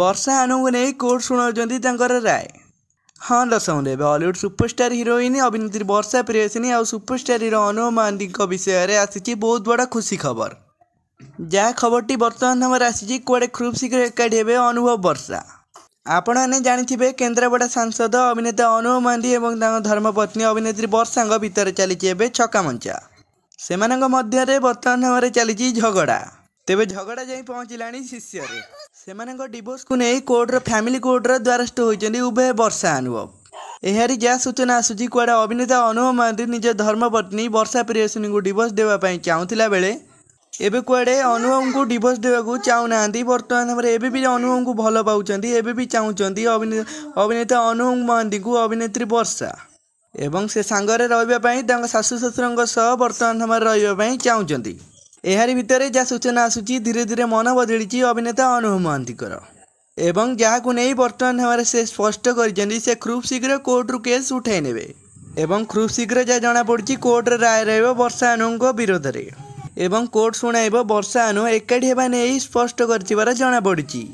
বর্ষা অনুগনে course শুনল জন্তি তঙ্গর রায়ে हां দ সৌন্দেব বলিউড সুপারস্টার হিরোইন অভিনেত্রী বর্ষা প্রিয়সনি আর সুপারস্টার ইরো অনোমান্তি কো বিষয়ে আছিছি বহুত বড় খুশি খবর যা খবরটি বর্তমান আমরা আছিছি কোড়ে ক্রুপ সিক্রেট একাডেবে অনুভব বর্ষা आपण জানিথিবে কেন্দ্রবড়া সাংসদ অভিনেত্রী অনোমান্তি এবং তা ধর্মপত্নী অভিনেত্রী বর্ষা গ ভিতর চলিছে এবে ছক্কা মঞ্চা সেমানং মধ্যরে বর্তমান আমরা চলিছি ঝগড়া ତେବେ ଝଗଡ଼ା ଯାଇ ପହଞ୍ଚିଲାଣି ଶିଷ୍ୟରେ ସେମାନଙ୍କ ଡିଭୋର୍ସକୁ ନେଇ କୋର୍ଟର ଫ୍ୟାମିଲି କୋର୍ଟର ଦ୍ୱାରସ୍ଥ ହୋଇଛନ୍ତି ଉଭୟ ବର୍ଷା ଅନୁଭବ ଏହାରି ଯାହା ସୂଚନା ଆସୁଛି କୁଆଡ଼େ ଅଭିନେତା ଅନୁଭବ ମହାନ୍ତି ନିଜ ଧର୍ମପତ୍ନୀ ବର୍ଷା ପ୍ରିୟସିନୀଙ୍କୁ ଡିଭୋର୍ସ ଦେବା ପାଇଁ ଚାହୁଁଥିଲା ବେଳେ ଏବେ କୁଆଡ଼େ ଅନୁଭବଙ୍କୁ ଡିଭୋର୍ସ ଦେବାକୁ ଚାହୁଁନାହାନ୍ତି ବର୍ତ୍ତମାନ ଭାବରେ ଏବେ ବି ଅନୁଭବଙ୍କୁ ଭଲ ପାଉଛନ୍ତି ଏବେ ବି ଚାହୁଁଛନ୍ତି ଅଭିନେତା ଅନୁଭବ ମହାନ୍ତିଙ୍କୁ ଅଭିନେତ୍ରୀ ବର୍ଷା ଏବଂ ସେ ସାଙ୍ଗରେ ରହିବା ପାଇଁ ତାଙ୍କ ଶାଶୁ ଶ୍ୱଶୁରଙ୍କ ସହ ବର୍ତ୍ତମାନ ସମୟରେ ରହିବା ପାଇଁ ଚାହୁଁଛନ୍ତି ଏହାରି ଭିତରେ ଯାହା ସୂଚନା ଆସୁଛି ଧୀରେ ଧୀରେ ମନ ବଦଳିଛି ଅଭିନେତା ଅନୁଭବ ମହାନ୍ତିଙ୍କର ଏବଂ ଯାହାକୁ ନେଇ ବର୍ତ୍ତମାନ ହେବାରେ ସେ ସ୍ପଷ୍ଟ କରିଛନ୍ତି ସେ ଖୁବ୍ ଶୀଘ୍ର କୋର୍ଟରୁ କେସ୍ ଉଠାଇ ନେବେ ଏବଂ ଖୁବ୍ ଶୀଘ୍ର ଯାହା ଜଣାପଡ଼ୁଛି କୋର୍ଟରେ ରାୟ ରହିବ ବର୍ଷା ଅନୁଙ୍କ ବିରୋଧରେ ଏବଂ କୋର୍ଟ ଶୁଣାଇବ ବର୍ଷା ଅନୁ ଏକାଠି ହେବା ନେଇ ସ୍ପଷ୍ଟ କରିଥିବାର ଜଣାପଡ଼ିଛି